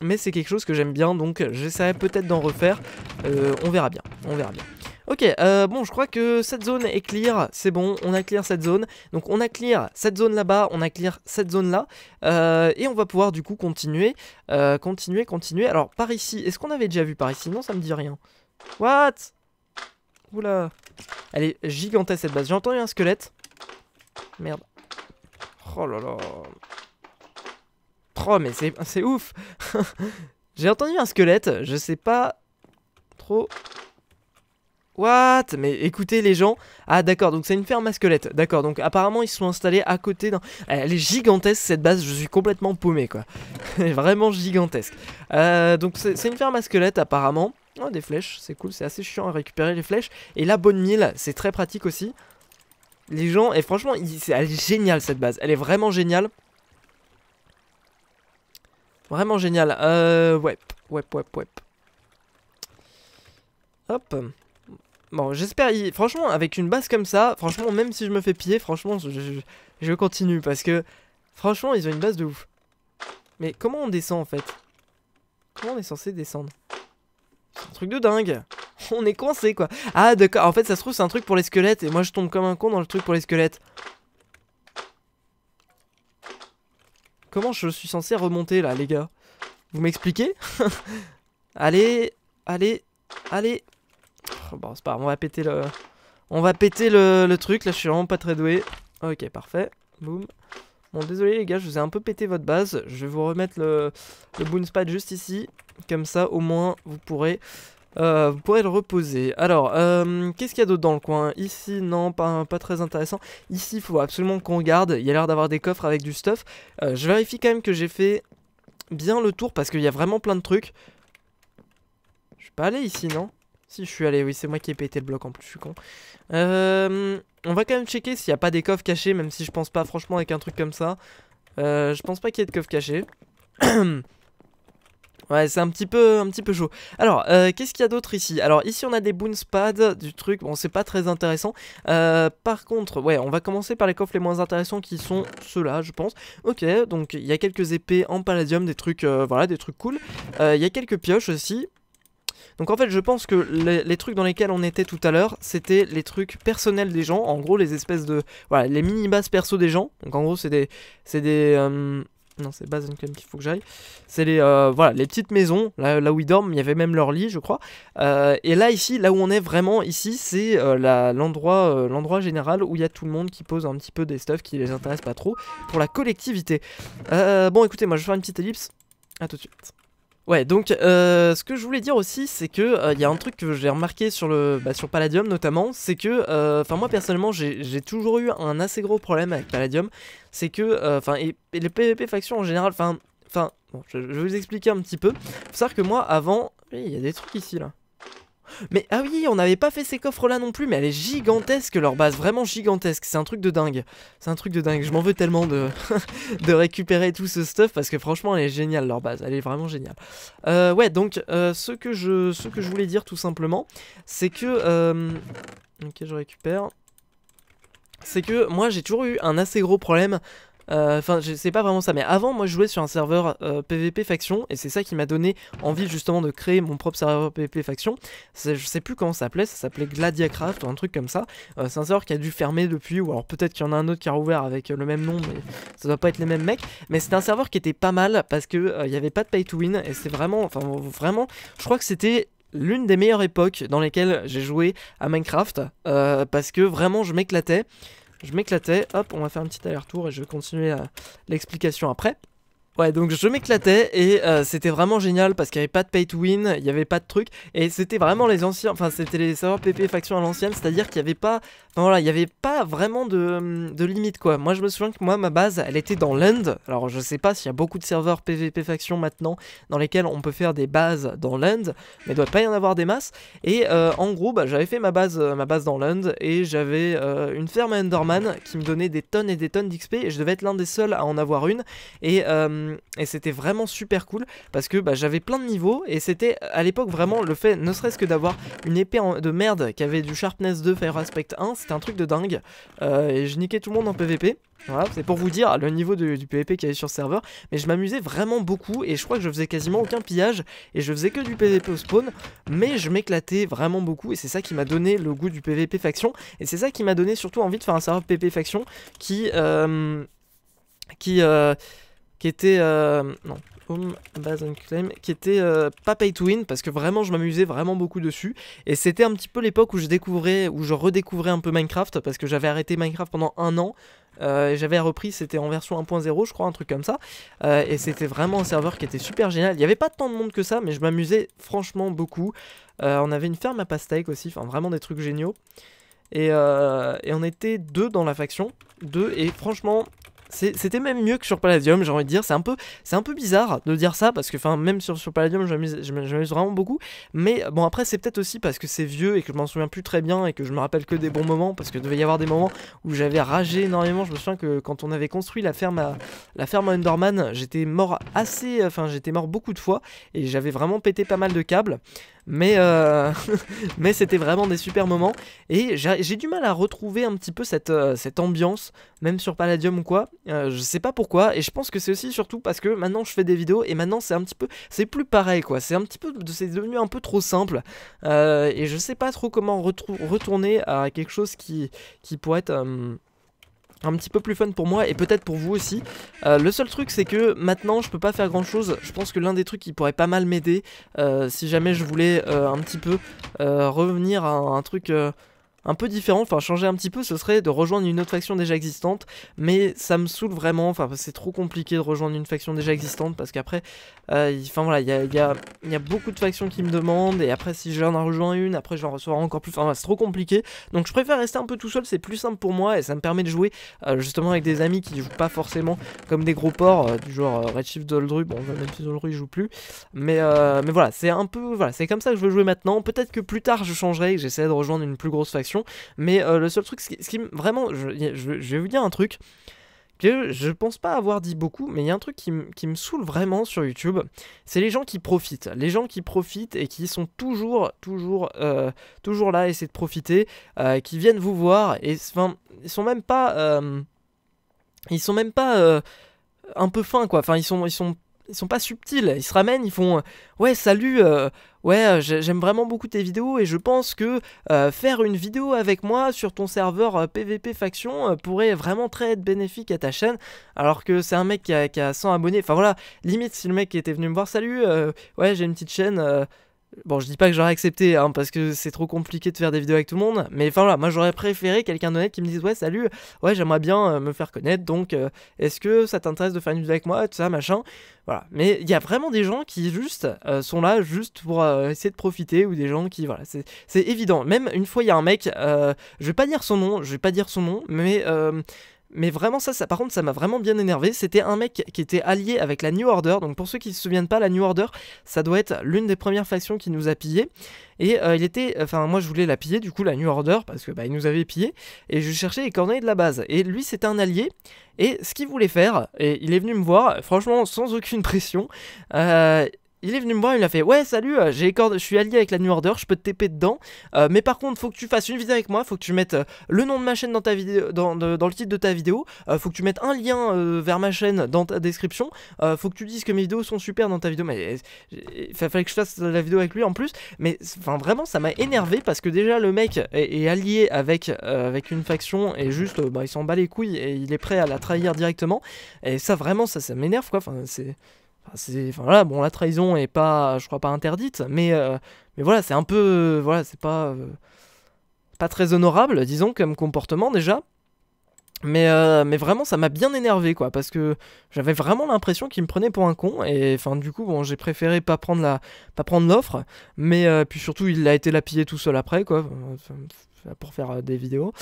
mais c'est quelque chose que j'aime bien, donc j'essaierai peut-être d'en refaire. Euh, on verra bien, on verra bien. Ok, euh, bon, je crois que cette zone est clear, c'est bon, on a clear cette zone. Donc on a clear cette zone là-bas, on a clear cette zone là, euh, et on va pouvoir du coup continuer, continuer, continuer. Alors par ici, est-ce qu'on avait déjà vu par ici Non, ça me dit rien. What Oula Elle est gigantesque cette base, j'ai entendu un squelette. Merde. Oh là là Oh, mais c'est ouf [laughs] J'ai entendu un squelette, je sais pas trop... What Mais écoutez les gens... Ah d'accord, donc c'est une ferme à squelette. D'accord, donc apparemment ils se sont installés à côté d'un... Eh, elle est gigantesque cette base, je suis complètement paumé quoi. [laughs] vraiment gigantesque. Euh, donc c'est une ferme à squelette apparemment. Oh, des flèches, c'est cool, c'est assez chiant à récupérer les flèches. Et la bonne mille, c'est très pratique aussi. Les gens, et franchement, elle est géniale cette base, elle est vraiment géniale. Vraiment génial. Euh, ouais, ouais, ouais, ouais. Hop. Bon, j'espère... Franchement, avec une base comme ça, franchement, même si je me fais piller, franchement, je, je, continue. Parce que, franchement, ils ont une base de ouf. Mais comment on descend, en fait Comment on est censé descendre C'est un truc de dingue [laughs] On est coincé, quoi. Ah, d'accord. En fait, ça se trouve, c'est un truc pour les squelettes. Et moi, je tombe comme un con dans le truc pour les squelettes. Comment je suis censé remonter là, les gars Vous m'expliquez [laughs] Allez, allez, allez. Oh, bon, c'est pas grave, on va péter le... On va péter le, truc, là je suis vraiment pas très doué. Ok, parfait. Boum. Bon, désolé les gars, je vous ai un peu pété votre base. Je vais vous remettre le, le boon juste ici. Comme ça, au moins, vous pourrez euh, vous pourrez le reposer. Alors, euh, qu'est-ce qu'il y a d'autre dans le coin Ici, non, pas, très intéressant. Ici, il faut absolument qu'on regarde. Il y a l'air d'avoir des coffres avec du stuff. Euh, je vérifie quand même que j'ai fait bien le tour parce qu'il y a vraiment plein de trucs. Je suis pas allé ici, non Si, je suis allé, oui, c'est moi qui ai pété le bloc en plus, je suis con. on va quand même checker s'il n'y a pas des coffres cachés, même si je pense pas, franchement, avec un truc comme ça. je pense pas qu'il y ait de coffres cachés. [clears throat] Ouais, c'est un petit peu, un petit peu chaud. Alors, euh, qu'est-ce qu'il y a d'autre ici Alors, ici, on a des boons pads, du truc. Bon, c'est pas très intéressant. Euh, par contre, ouais, on va commencer par les coffres les moins intéressants qui sont ceux-là, je pense. Ok, donc il y a quelques épées en palladium, des trucs, euh, voilà, des trucs cool. Il y a quelques pioches aussi. Donc en fait je pense que les, trucs dans lesquels on était tout à l'heure c'était les trucs personnels des gens, en gros les espèces de... Voilà les mini-basses perso des gens, donc en gros c'est des... C'est des... Non, c'est base qu'il faut que j'aille. C'est les, euh, voilà, les petites maisons, là, où ils dorment, il y avait même leur lit, je crois. Euh, et là, ici, là où on est vraiment, ici, c'est euh, l'endroit l'endroit général où il y a tout le monde qui pose un petit peu des stuff qui les intéresse pas trop pour la collectivité. bon, écoutez, moi, je vais faire une petite ellipse. A tout de suite. Ouais, donc euh, ce que je voulais dire aussi, c'est que il euh, y a un truc que j'ai remarqué sur le bah, sur Palladium notamment, c'est que, euh, enfin moi personnellement, j'ai toujours eu un assez gros problème avec Palladium, c'est que, enfin et, les PVP factions en général, enfin, enfin, bon, je, vais vous expliquer un petit peu. Faut savoir que moi avant, il y a des trucs ici là. Mais ah oui, on n'avait pas fait ces coffres-là non plus, mais elle est gigantesque, leur base, vraiment gigantesque. C'est un truc de dingue. C'est un truc de dingue. Je m'en veux tellement de, [laughs] de récupérer tout ce stuff parce que franchement, elle est géniale, leur base. Elle est vraiment géniale. Euh, ouais, donc euh, ce, que je, ce que je voulais dire tout simplement, c'est que... Euh, ok, je récupère c'est que moi j'ai toujours eu un assez gros problème euh, enfin, je sais pas vraiment ça, mais avant, moi, je jouais sur un serveur PVP euh, faction, et c'est ça qui m'a donné envie justement de créer mon propre serveur PVP faction. Je sais plus comment ça s'appelait, ça s'appelait Gladiacraft ou un truc comme ça. Euh, c'est un serveur qui a dû fermer depuis, ou alors peut-être qu'il y en a un autre qui a rouvert avec le même nom, mais ça doit pas être les mêmes mecs. Mais c'était un serveur qui était pas mal parce que il y avait pas de pay to win, et c'est vraiment, enfin vraiment, je crois que c'était l'une des meilleures époques dans lesquelles j'ai joué à Minecraft parce que vraiment je m'éclatais je m'éclatais. Hop, on va faire un petit aller-retour et je vais continuer euh, l'explication après. Ouais, donc je m'éclatais et euh, c'était vraiment génial parce qu'il n'y avait pas de pay to win, il n'y avait pas de truc et c'était vraiment les anciens, enfin c'était les serveurs pvp faction à l'ancienne, c'est-à-dire qu'il n'y avait pas, enfin voilà, il y avait pas vraiment de, hum, de, limite quoi. Moi je me souviens que moi ma base elle était dans l'End, alors je sais pas s'il y a beaucoup de serveurs PVP faction maintenant dans lesquels on peut faire des bases dans l'End, mais il doit pas y en avoir des masses. Et euh, en gros, bah, j'avais fait ma base, euh, ma base dans l'End et j'avais une ferme à Enderman qui me donnait des tonnes et des tonnes d'XP et je devais être l'un des seuls à en avoir une et et c'était vraiment super cool parce que bah, j'avais plein de niveaux et c'était à l'époque vraiment le fait, ne serait-ce que d'avoir une épée de merde qui avait du sharpness 2 Fire Aspect 1, c'était un truc de dingue. Euh, et je niquais tout le monde en PVP. Voilà, c'est pour vous dire le niveau du PVP qu'il y avait sur le serveur. Mais je m'amusais vraiment beaucoup et je crois que je faisais quasiment aucun pillage et je faisais que du PVP au spawn. Mais je m'éclatais vraiment beaucoup et c'est ça qui m'a donné le goût du PVP faction. Et c'est ça qui m'a donné surtout envie de faire un serveur PVP faction qui... Euh, qui... Euh, qui était... Euh, non, Home Base Claim. qui était pas pay to win, parce que vraiment je m'amusais vraiment beaucoup dessus. Et c'était un petit peu l'époque où je découvrais, où je redécouvrais un peu Minecraft, parce que j'avais arrêté Minecraft pendant un an. Euh, j'avais repris, c'était en version 1.0 je crois, un truc comme ça. Euh, et c'était vraiment un serveur qui était super génial. Il n'y avait pas tant de monde que ça, mais je m'amusais franchement beaucoup. Euh, on avait une ferme à pastèque aussi, enfin vraiment des trucs géniaux. Et, et on était deux dans la faction, deux, et franchement, c'était même mieux que sur Palladium, j'ai envie de dire. C'est un, peu, un peu bizarre de dire ça, parce que même sur, sur Palladium, je m'amuse vraiment beaucoup. Mais bon, après, c'est peut-être aussi parce que c'est vieux et que je m'en souviens plus très bien et que je me rappelle que des bons moments, parce que devait y avoir des moments où j'avais ragé énormément. Je me souviens que quand on avait construit la ferme à, la ferme à Underman, j'étais mort assez. Enfin, j'étais mort beaucoup de fois et j'avais vraiment pété pas mal de câbles. Mais, euh, [laughs] mais c'était vraiment des super moments. Et j'ai du mal à retrouver un petit peu cette, euh, cette ambiance, même sur Palladium ou quoi. Euh, je sais pas pourquoi. Et je pense que c'est aussi surtout parce que maintenant je fais des vidéos et maintenant c'est un petit peu. C'est plus pareil quoi. C'est un petit peu. C'est devenu un peu trop simple. et je sais pas trop comment retourner à quelque chose qui, qui pourrait être un petit peu plus fun pour moi et peut-être pour vous aussi. Euh, le seul truc c'est que maintenant je peux pas faire grand chose. Je pense que l'un des trucs qui pourrait pas mal m'aider euh, si jamais je voulais euh, un petit peu revenir à un truc un peu différent, enfin changer un petit peu, ce serait de rejoindre une autre faction déjà existante, mais ça me saoule vraiment, enfin c'est trop compliqué de rejoindre une faction déjà existante, parce qu'après, euh, enfin voilà, il y a, beaucoup de factions qui me demandent, et après si j'en rejoins une, après je vais encore plus, enfin c'est trop compliqué, donc je préfère rester un peu tout seul, c'est plus simple pour moi, et ça me permet de jouer euh, justement avec des amis qui jouent pas forcément comme des gros ports, euh, du genre Redshift Doldru, bon même si Doldru il joue plus, mais, mais voilà, c'est un peu, voilà, c'est comme ça que je veux jouer maintenant, peut-être que plus tard je changerai, et j'essaierai de rejoindre une plus grosse faction, mais euh, le seul truc, ce qui, vraiment, je, vais vous dire un truc que je pense pas avoir dit beaucoup, mais il y a un truc qui, me saoule vraiment sur YouTube, c'est les gens qui profitent. Les gens qui profitent et qui sont toujours, toujours, euh, toujours là, à essayer de profiter, euh, qui viennent vous voir et enfin, ils sont même pas, ils sont même pas un peu fins quoi. Enfin, ils sont, ils sont ils sont pas subtils. Ils se ramènent, ils font euh, ouais salut, euh, ouais euh, j'aime vraiment beaucoup tes vidéos et je pense que faire une vidéo avec moi sur ton serveur PVP faction pourrait vraiment très être bénéfique à ta chaîne. Alors que c'est un mec qui a, qui a, 100 abonnés. Enfin voilà, limite si le mec était venu me voir salut, ouais j'ai une petite chaîne. Bon, je dis pas que j'aurais accepté, hein, parce que c'est trop compliqué de faire des vidéos avec tout le monde, mais enfin voilà, moi j'aurais préféré quelqu'un d'honnête qui me dise Ouais, salut, ouais, j'aimerais bien euh, me faire connaître, donc euh, est-ce que ça t'intéresse de faire une vidéo avec moi, tout ça, machin. Voilà. Mais il y a vraiment des gens qui juste euh, sont là juste pour essayer de profiter, ou des gens qui, voilà, c'est évident. Même une fois, il y a un mec, je vais pas dire son nom, je vais pas dire son nom, mais mais vraiment ça, ça par contre ça m'a vraiment bien énervé. C'était un mec qui était allié avec la New Order. Donc pour ceux qui ne se souviennent pas, la New Order, ça doit être l'une des premières factions qui nous a pillé Et euh, il était, enfin moi je voulais la piller du coup la New Order parce que bah il nous avait pillé. Et je cherchais les coordonnées de la base. Et lui c'était un allié. Et ce qu'il voulait faire, et il est venu me voir, franchement sans aucune pression, euh, il est venu me voir, il a fait Ouais, salut, euh, je suis allié avec la New Order, je peux te TP dedans. Euh, mais par contre, faut que tu fasses une vidéo avec moi, faut que tu mettes euh, le nom de ma chaîne dans, ta vidéo, dans, le titre de ta vidéo, faut que tu mettes un lien vers ma chaîne dans ta description, faut que tu dises que mes vidéos sont super dans ta vidéo. Mais il fallait que je fasse la vidéo avec lui en plus. Mais vraiment, ça m'a énervé parce que déjà, le mec est, allié avec, avec une faction et juste, bah, il s'en bat les couilles et il est prêt à la trahir directement. Et ça, vraiment, ça, ça m'énerve quoi. Enfin, c'est voilà, bon la trahison est pas je crois pas interdite mais euh, mais voilà, c'est un peu euh, voilà, c'est pas euh, pas très honorable disons comme comportement déjà. Mais, mais vraiment ça m'a bien énervé quoi parce que j'avais vraiment l'impression qu'il me prenait pour un con et enfin du coup bon j'ai préféré pas prendre la pas prendre l'offre mais puis surtout il a été lapillé tout seul après quoi pour faire des vidéos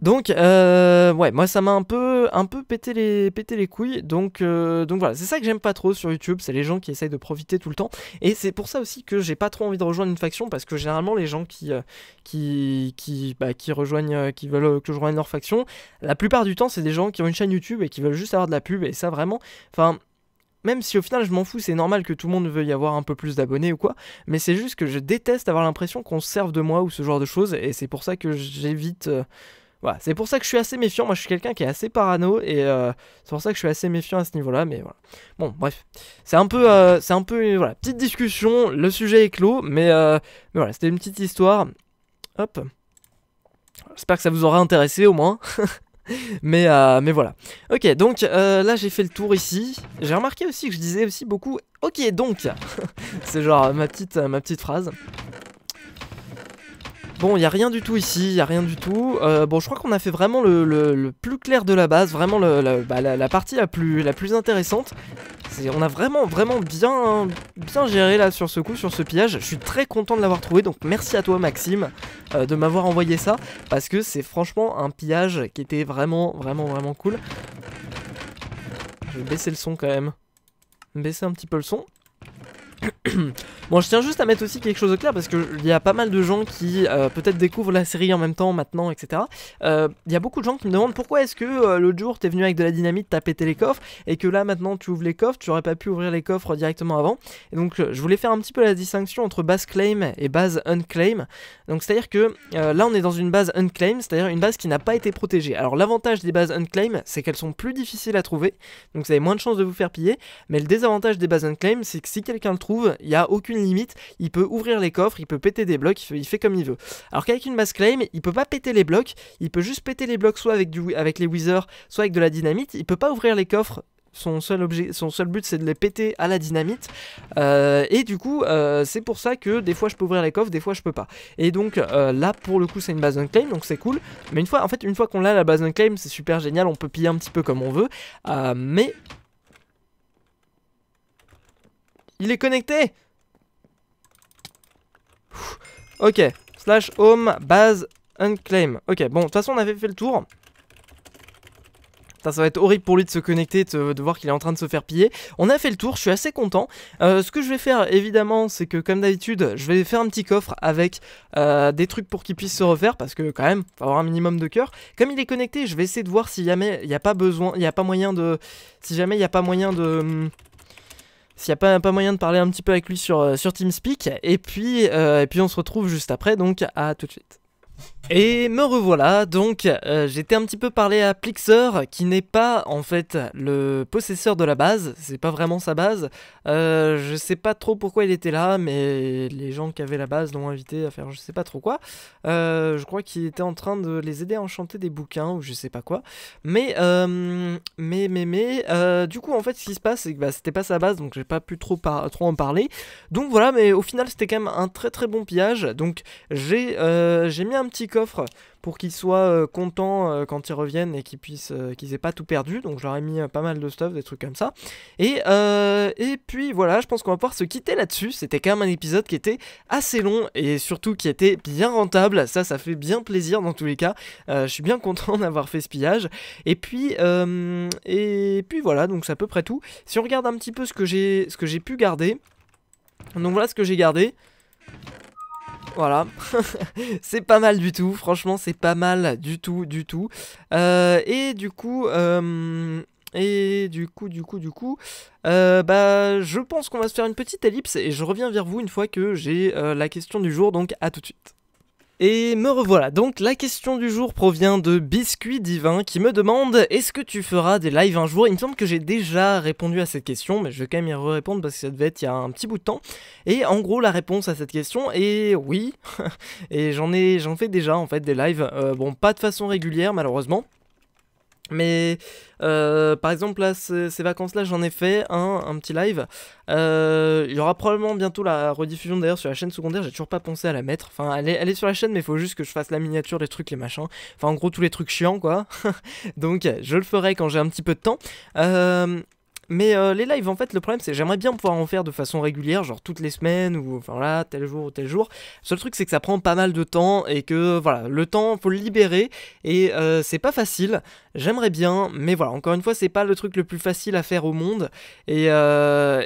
donc, euh, ouais, moi ça m'a un peu, un peu pété les, pété les couilles. Donc, euh, donc voilà, c'est ça que j'aime pas trop sur YouTube, c'est les gens qui essayent de profiter tout le temps. Et c'est pour ça aussi que j'ai pas trop envie de rejoindre une faction parce que généralement les gens qui, euh, qui, qui, bah, qui rejoignent, qui veulent que je rejoigne leur faction, la plupart du temps c'est des gens qui ont une chaîne YouTube et qui veulent juste avoir de la pub. Et ça vraiment, enfin, même si au final je m'en fous, c'est normal que tout le monde veuille y avoir un peu plus d'abonnés ou quoi, mais c'est juste que je déteste avoir l'impression qu'on se serve de moi ou ce genre de choses, et c'est pour ça que j'évite, voilà, c'est pour ça que je suis assez méfiant. Moi, je suis quelqu'un qui est assez parano et euh, c'est pour ça que je suis assez méfiant à ce niveau-là. Mais voilà. Bon, bref, c'est un peu, euh, c'est un peu, voilà, petite discussion. Le sujet est clos, mais, euh, mais voilà, c'était une petite histoire. Hop. J'espère que ça vous aura intéressé au moins. [laughs] mais, mais voilà. Ok, donc là j'ai fait le tour ici. J'ai remarqué aussi que je disais aussi beaucoup. Ok, donc. [laughs] c'est genre ma petite, ma petite phrase. Bon, il n'y a rien du tout ici, il n'y a rien du tout. Euh, bon, je crois qu'on a fait vraiment le, plus clair de la base, vraiment bah, la, partie la plus, intéressante. On a vraiment, vraiment bien, géré là sur ce coup, sur ce pillage. Je suis très content de l'avoir trouvé, donc merci à toi Maxime euh, de m'avoir envoyé ça, parce que c'est franchement un pillage qui était vraiment, vraiment, vraiment cool. Je vais baisser le son quand même. Baisser un petit peu le son. [clears throat] bon, je tiens juste à mettre aussi quelque chose au clair parce qu'il y a pas mal de gens qui euh, peut-être découvrent la série en même temps maintenant, etc. Euh, il y a beaucoup de gens qui me demandent pourquoi est-ce que euh, l'autre jour t'es venu avec de la dynamite, t'as pété les coffres et que là maintenant tu ouvres les coffres, tu aurais pas pu ouvrir les coffres directement avant. Et donc je voulais faire un petit peu la distinction entre base claim et base unclaim. Donc c'est à dire que là on est dans une base unclaim, c'est à dire une base qui n'a pas été protégée. Alors l'avantage des bases unclaim c'est qu'elles sont plus difficiles à trouver, donc vous avez moins de chances de vous faire piller. Mais le désavantage des bases unclaim c'est que si quelqu'un le trouve, il n'y a aucune limite, il peut ouvrir les coffres, il peut péter des blocs, il fait, comme il veut. Alors qu'avec une base claim, il peut pas péter les blocs, il peut juste péter les blocs soit avec, du, avec les wizards soit avec de la dynamite, il peut pas ouvrir les coffres son seul, objet, son seul but c'est de les péter à la dynamite. Euh, et du coup, euh, c'est pour ça que des fois je peux ouvrir les coffres, des fois je peux pas. Et donc euh, là, pour le coup, c'est une base claim, donc c'est cool. Mais une fois, en fait, une fois qu'on l'a la base claim, c'est super génial, on peut piller un petit peu comme on veut. mais il est connecté Ok, slash home base unclaim. Ok, bon, de toute façon, on avait fait le tour. ça va être horrible pour lui de se connecter, de, voir qu'il est en train de se faire piller. On a fait le tour, je suis assez content. Euh, ce que je vais faire, évidemment, c'est que, comme d'habitude, je vais faire un petit coffre avec euh, des trucs pour qu'il puisse se refaire, parce que, quand même, il faut avoir un minimum de cœur. Comme il est connecté, je vais essayer de voir s'il jamais il n'y a pas besoin, il n'y a pas moyen de... Si jamais il n'y a pas moyen de... Hum, s'il n'y a pas, moyen de parler un petit peu avec lui sur, euh, sur TeamSpeak. Et puis, euh, et puis on se retrouve juste après, donc à tout de suite. Et me revoilà, donc euh, j'étais un petit peu parlé à Plixer, qui n'est pas en fait le possesseur de la base, c'est pas vraiment sa base. Euh, je sais pas trop pourquoi il était là, mais les gens qui avaient la base l'ont invité à faire je sais pas trop quoi. Euh, je crois qu'il était en train de les aider à enchanter des bouquins ou je sais pas quoi. Mais, mais, mais, mais, du coup en fait ce qui se passe c'est que bah, c'était pas sa base, donc j'ai pas pu trop, trop en parler. Donc voilà, mais au final c'était quand même un très très bon pillage, donc j'ai mis un petit coffre pour qu'ils soient euh, contents euh, quand ils reviennent et qu'ils puissent euh, qu'ils aient pas tout perdu. Donc j'aurais mis pas mal de stuff, des trucs comme ça. Et, et puis voilà, je pense qu'on va pouvoir se quitter là-dessus. C'était quand même un épisode qui était assez long et surtout qui était bien rentable. Ça, ça fait bien plaisir dans tous les cas. je suis bien content [laughs] d'avoir fait ce pillage. Et puis, et puis voilà, donc c'est à peu près tout. Si on regarde un petit peu ce que j'ai ce que j'ai pu garder. Donc voilà ce que j'ai gardé. Voilà, [laughs] c'est pas mal du tout, franchement c'est pas mal du tout, du tout. Euh, et du coup, euh, et du coup, du coup, du coup, euh, bah, je pense qu'on va se faire une petite ellipse et je reviens vers vous une fois que j'ai la question du jour, donc à tout de suite. Et me revoilà, donc la question du jour provient de Biscuit Divin qui me demande est-ce que tu feras des lives un jour Il me semble que j'ai déjà répondu à cette question, mais je vais quand même y répondre parce que ça devait être il y a un petit bout de temps. Et en gros, la réponse à cette question est oui, [laughs] et j'en ai, j'en fais déjà en fait des lives, euh, bon pas de façon régulière malheureusement. Mais euh, par exemple, là, ces, vacances-là, j'en ai fait un, un petit live. Euh, il y aura probablement bientôt la rediffusion d'ailleurs sur la chaîne secondaire. J'ai toujours pas pensé à la mettre. Enfin, elle est, sur la chaîne, mais il faut juste que je fasse la miniature, les trucs, les machins. Enfin, en gros, tous les trucs chiants, quoi. [laughs] Donc, je le ferai quand j'ai un petit peu de temps. Euh, mais les lives, en fait, le problème, c'est que j'aimerais bien pouvoir en faire de façon régulière, genre toutes les semaines, ou enfin là, tel jour ou tel jour. Le seul truc, c'est que ça prend pas mal de temps, et que voilà, le temps, faut le libérer, et c'est pas facile. J'aimerais bien, mais voilà, encore une fois, c'est pas le truc le plus facile à faire au monde. Et, euh,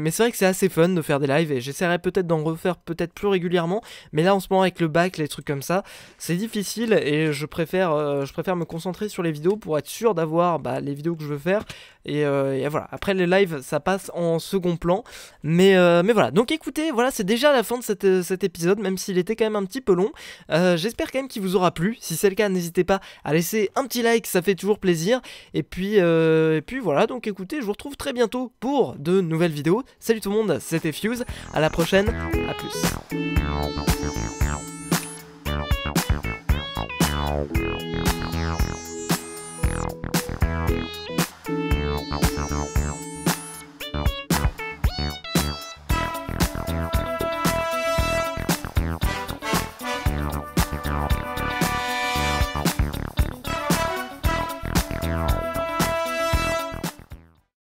Mais c'est vrai que c'est assez fun de faire des lives et j'essaierai peut-être d'en refaire peut-être plus régulièrement. Mais là, en ce moment, avec le bac, les trucs comme ça, c'est difficile et je préfère, euh, je préfère me concentrer sur les vidéos pour être sûr d'avoir bah, les vidéos que je veux faire. Euh, et, voilà, après les lives, ça passe en second plan. Mais, euh, mais voilà, donc écoutez, voilà, c'est déjà la fin de cet épisode, même s'il était quand même un petit peu long. J'espère quand même qu'il vous aura plu. Si c'est le cas, n'hésitez pas à laisser un petit like ça fait toujours plaisir. Et puis, euh, puis voilà, donc écoutez, je vous retrouve très bientôt pour de nouvelles vidéos. Salut tout le monde, c'était Fuse, à la prochaine, à plus.